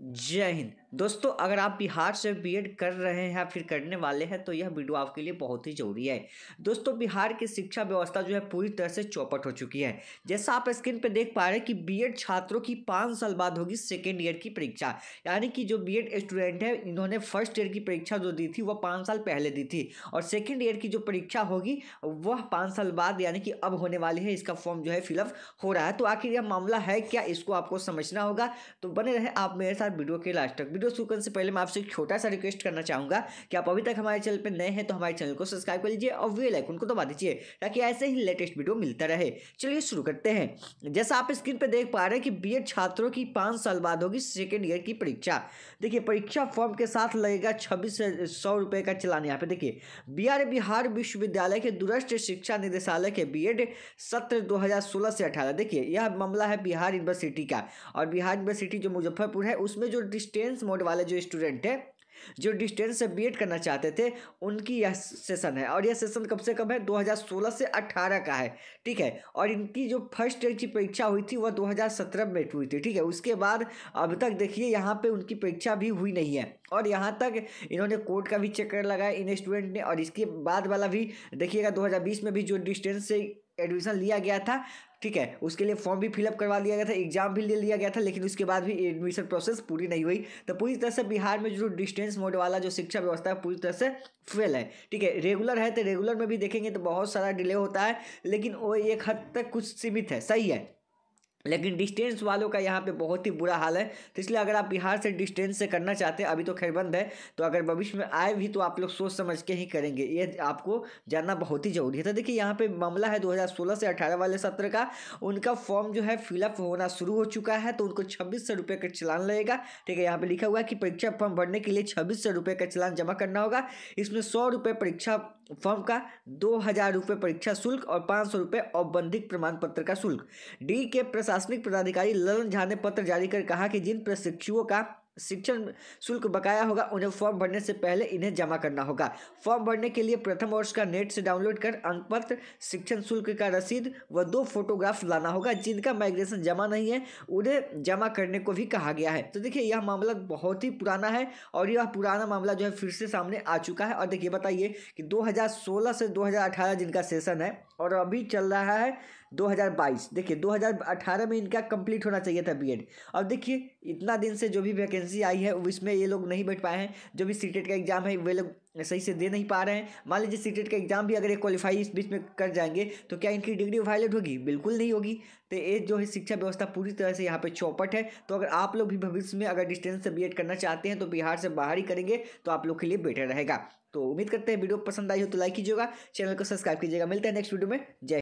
जय हिंद दोस्तों अगर आप बिहार से बीएड कर रहे हैं या फिर करने वाले हैं तो यह वीडियो आपके लिए बहुत ही जरूरी है दोस्तों बिहार की शिक्षा व्यवस्था जो है पूरी तरह से चौपट हो चुकी है जैसा आप स्क्रीन पर देख पा रहे हैं कि बीएड छात्रों की पाँच साल बाद होगी सेकेंड ईयर की परीक्षा यानी कि जो बी स्टूडेंट है इन्होंने फर्स्ट ईयर की परीक्षा जो दी थी वह पाँच साल पहले दी थी और सेकेंड ईयर की जो परीक्षा होगी वह पाँच साल बाद यानी कि अब होने वाली है इसका फॉर्म जो है फिलअप हो रहा है तो आखिर यह मामला है क्या इसको आपको समझना होगा तो बने रहे आप मेरे साथ साथ वीडियो के लास्ट तक वीडियो शुरू करने से पहले मैं आपसे एक छोटा सा रिक्वेस्ट करना चाहूँगा कि आप अभी तक हमारे चैनल पर नए हैं तो हमारे चैनल को सब्सक्राइब कर लीजिए और वे लाइकन को दबा दीजिए ताकि ऐसे ही लेटेस्ट वीडियो मिलता रहे चलिए शुरू करते हैं जैसा आप स्क्रीन पर देख पा रहे हैं कि बी छात्रों की पाँच साल बाद होगी सेकेंड ईयर की परीक्षा देखिए परीक्षा फॉर्म के साथ लगेगा छब्बीस सौ रुपये का चलान यहाँ पे देखिए बिहार बिहार विश्वविद्यालय के दूरस्थ शिक्षा निदेशालय के बीएड सत्र 2016 से 18 देखिए यह मामला है बिहार यूनिवर्सिटी का और बिहार यूनिवर्सिटी जो मुजफ्फरपुर है उस उसमें जो डिस्टेंस मोड वाले जो स्टूडेंट हैं जो डिस्टेंस से बी करना चाहते थे उनकी यह सेशन है और यह सेशन कब से कब है 2016 से 18 का है ठीक है और इनकी जो फर्स्ट ईयर की परीक्षा हुई थी वह 2017 में हुई थी ठीक है उसके बाद अब तक देखिए यहाँ पे उनकी परीक्षा भी हुई नहीं है और यहाँ तक इन्होंने कोर्ट का भी चक्कर लगाया इन स्टूडेंट ने और इसके बाद वाला भी देखिएगा दो में भी जो डिस्टेंस से एडमिशन लिया गया था ठीक है उसके लिए फॉर्म भी फिलअप करवा लिया गया था एग्जाम भी ले लिया गया था लेकिन उसके बाद भी एडमिशन प्रोसेस पूरी नहीं हुई तो पूरी तरह से बिहार में जो डिस्टेंस मोड वाला जो शिक्षा व्यवस्था है पूरी तरह से फेल है ठीक है रेगुलर है तो रेगुलर में भी देखेंगे तो बहुत सारा डिले होता है लेकिन वो एक हद तक कुछ सीमित है सही है लेकिन डिस्टेंस वालों का यहाँ पे बहुत ही बुरा हाल है तो इसलिए अगर आप बिहार से डिस्टेंस से करना चाहते हैं अभी तो खैर बंद है तो अगर भविष्य में आए भी तो आप लोग सोच समझ के ही करेंगे ये आपको जानना बहुत ही ज़रूरी है तो देखिए यहाँ पे मामला है 2016 से 18 वाले सत्र का उनका फॉर्म जो है फिलअप होना शुरू हो चुका है तो उनको छब्बीस सौ रुपये का चलान लगेगा ठीक है यहाँ पर लिखा हुआ है कि परीक्षा फॉर्म भरने के लिए छब्बीस सौ रुपये का चलान जमा करना होगा इसमें सौ रुपये परीक्षा फॉर्म का दो हज़ार रुपये परीक्षा शुल्क और पाँच सौ रुपये औपबंधिक प्रमाण पत्र का शुल्क डी के प्रश्न प्रशासनिक पदाधिकारी ललन झा ने पत्र जारी कर कहा कि जिन प्रशिक्षुओं का शिक्षण शुल्क बकाया होगा उन्हें फॉर्म भरने से पहले इन्हें जमा करना होगा फॉर्म भरने के लिए प्रथम वर्ष का नेट से डाउनलोड कर अंकपत्र शिक्षण शुल्क का रसीद व दो फोटोग्राफ लाना होगा जिनका माइग्रेशन जमा नहीं है उन्हें जमा करने को भी कहा गया है तो देखिए यह मामला बहुत ही पुराना है और यह पुराना मामला जो है फिर से सामने आ चुका है और देखिए बताइए कि दो से दो जिनका सेशन है और अभी चल रहा है 2022 देखिए 2018 में इनका कंप्लीट होना चाहिए था बीएड अब देखिए इतना दिन से जो भी वैकेंसी आई है इसमें ये लोग नहीं बैठ पाए हैं जो भी सीटेट e का एग्ज़ाम है वे लोग सही से दे नहीं पा रहे हैं मान लीजिए सीटेट e का एग्जाम भी अगर ये क्वालिफाई इस बीच में कर जाएंगे तो क्या इनकी डिग्री वायलेट होगी बिल्कुल नहीं होगी तो ये जो है शिक्षा व्यवस्था पूरी तरह से यहाँ पर चौपट है तो अगर आप लोग भी भविष्य में अगर डिस्टेंस से बी करना चाहते हैं तो बिहार से बाहर ही करेंगे तो आप लोग के लिए बेटर रहेगा तो उम्मीद करते हैं वीडियो पसंद आई हो तो लाइक कीजिएगा चैनल को सब्सक्राइब कीजिएगा मिलते हैं नेक्स्ट वीडियो में जय